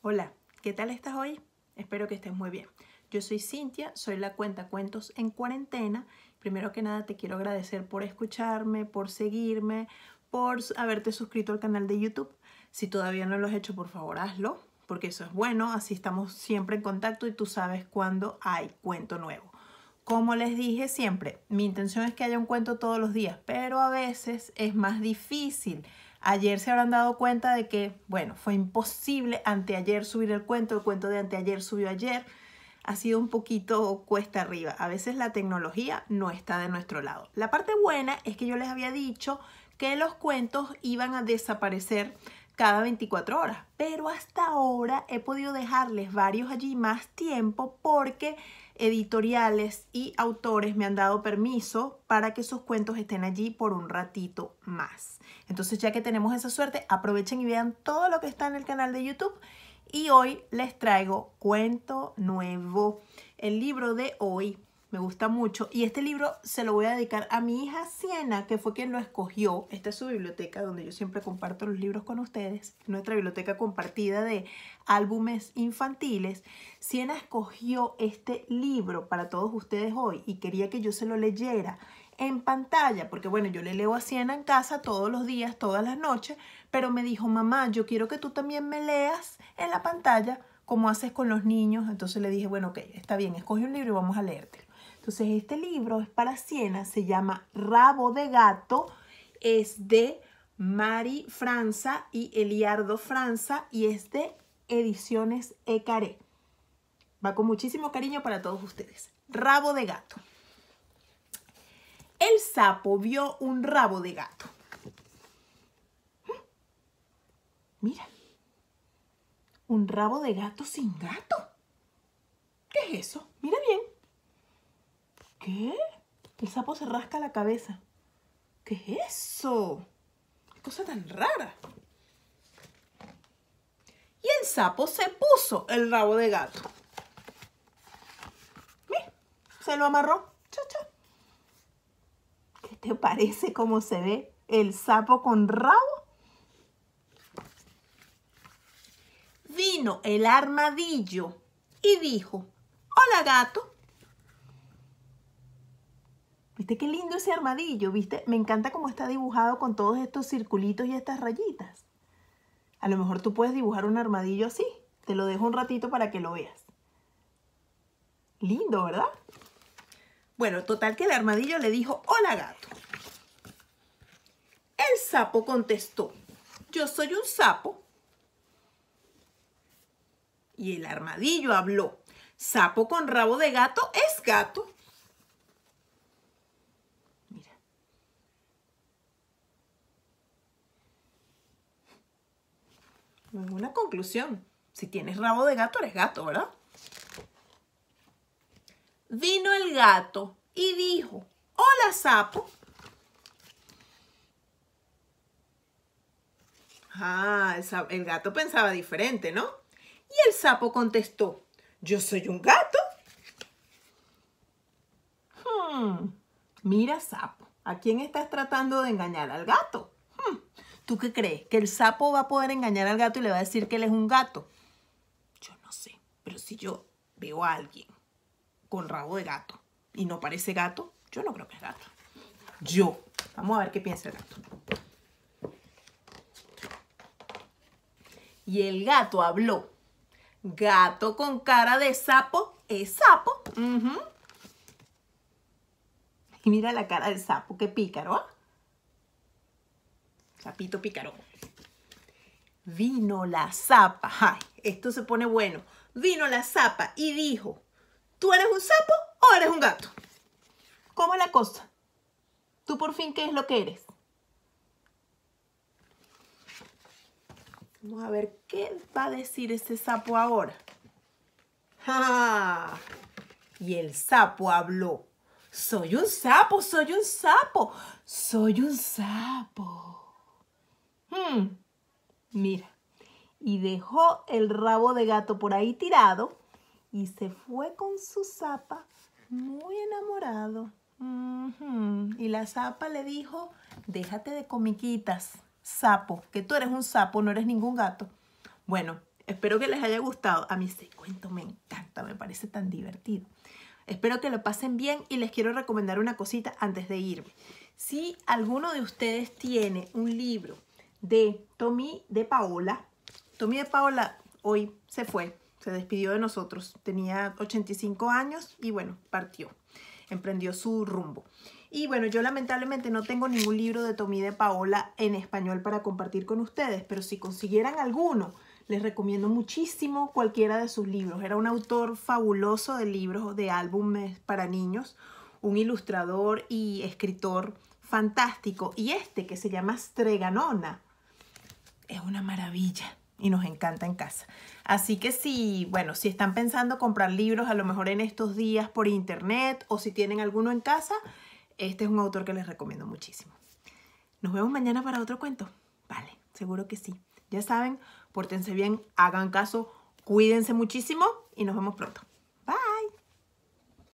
Hola, ¿qué tal estás hoy? Espero que estés muy bien. Yo soy Cintia, soy la cuenta Cuentos en Cuarentena. Primero que nada te quiero agradecer por escucharme, por seguirme, por haberte suscrito al canal de YouTube. Si todavía no lo has hecho, por favor hazlo, porque eso es bueno, así estamos siempre en contacto y tú sabes cuándo hay cuento nuevo. Como les dije siempre, mi intención es que haya un cuento todos los días, pero a veces es más difícil Ayer se habrán dado cuenta de que, bueno, fue imposible anteayer subir el cuento, el cuento de anteayer subió ayer. Ha sido un poquito cuesta arriba. A veces la tecnología no está de nuestro lado. La parte buena es que yo les había dicho que los cuentos iban a desaparecer cada 24 horas, pero hasta ahora he podido dejarles varios allí más tiempo porque editoriales y autores me han dado permiso para que sus cuentos estén allí por un ratito más. Entonces ya que tenemos esa suerte, aprovechen y vean todo lo que está en el canal de YouTube. Y hoy les traigo cuento nuevo. El libro de hoy me gusta mucho. Y este libro se lo voy a dedicar a mi hija Siena, que fue quien lo escogió. Esta es su biblioteca donde yo siempre comparto los libros con ustedes. Nuestra biblioteca compartida de álbumes infantiles. Siena escogió este libro para todos ustedes hoy y quería que yo se lo leyera en pantalla, porque bueno, yo le leo a Siena en casa todos los días, todas las noches, pero me dijo, mamá, yo quiero que tú también me leas en la pantalla como haces con los niños. Entonces le dije, bueno, ok, está bien, escoge un libro y vamos a leerte. Entonces, este libro es para Siena, se llama Rabo de Gato, es de Mari Franza y Eliardo Franza y es de Ediciones Ecaré. Va con muchísimo cariño para todos ustedes. Rabo de gato. El sapo vio un rabo de gato. Mm. Mira, un rabo de gato sin gato. ¿Qué es eso? Mira bien. El sapo se rasca la cabeza. ¿Qué es eso? ¡Qué cosa tan rara! Y el sapo se puso el rabo de gato. Se lo amarró. ¿Qué te parece cómo se ve el sapo con rabo? Vino el armadillo y dijo, hola gato, Qué lindo ese armadillo, ¿viste? Me encanta cómo está dibujado con todos estos circulitos y estas rayitas. A lo mejor tú puedes dibujar un armadillo así. Te lo dejo un ratito para que lo veas. Lindo, ¿verdad? Bueno, total que el armadillo le dijo, hola gato. El sapo contestó, yo soy un sapo. Y el armadillo habló, sapo con rabo de gato es gato. una conclusión. Si tienes rabo de gato, eres gato, ¿verdad? Vino el gato y dijo, hola sapo. Ah, el, gato pensaba diferente, ¿no? Y el sapo contestó, yo soy un gato. Hmm, mira sapo, ¿a quién estás tratando de engañar? ¿Al gato? ¿Tú qué crees? ¿Que el sapo va a poder engañar al gato y le va a decir que él es un gato? Yo no sé, pero si yo veo a alguien con rabo de gato y no parece gato, yo no creo que es gato. Yo. Vamos a ver qué piensa el gato. Y el gato habló. Gato con cara de sapo es sapo. Y mira la cara del sapo, qué pícaro. ¿eh? sapito picarón. Vino la zapa. esto se pone bueno. Vino la zapa y dijo, ¿tú eres un sapo o eres un gato? ¿Cómo es la cosa? ¿Tú por fin qué es lo que eres? Vamos a ver qué va a decir ese sapo ahora. ¡Ja! Y el sapo habló. Soy un sapo, soy un sapo, soy un sapo. Hmm, mira, y dejó el rabo de gato por ahí tirado y se fue con su zapa muy enamorado. Y la zapa le dijo, déjate de comiquitas, sapo, que tú eres un sapo, no eres ningún gato. Bueno, espero que les haya gustado. A mí este cuento me encanta, me parece tan divertido. Espero que lo pasen bien y les quiero recomendar una cosita antes de irme. Si alguno de ustedes tiene un libro de Tommy de Paola. Tommy de Paola hoy se fue, se despidió de nosotros. Tenía 85 años y bueno, partió, emprendió su rumbo. Y bueno, yo lamentablemente no tengo ningún libro de Tommy de Paola en español para compartir con ustedes, pero si consiguieran alguno, les recomiendo muchísimo cualquiera de sus libros. Era un autor fabuloso de libros, de álbumes para niños, un ilustrador y escritor fantástico. Y este que se llama Streganona es una maravilla y nos encanta en casa. Así que si, bueno, si están pensando comprar libros a lo mejor en estos días por internet o si tienen alguno en casa, este es un autor que les recomiendo muchísimo. Nos vemos mañana para otro cuento. Vale, seguro que sí. Ya saben, pórtense bien, hagan caso, cuídense muchísimo y nos vemos pronto.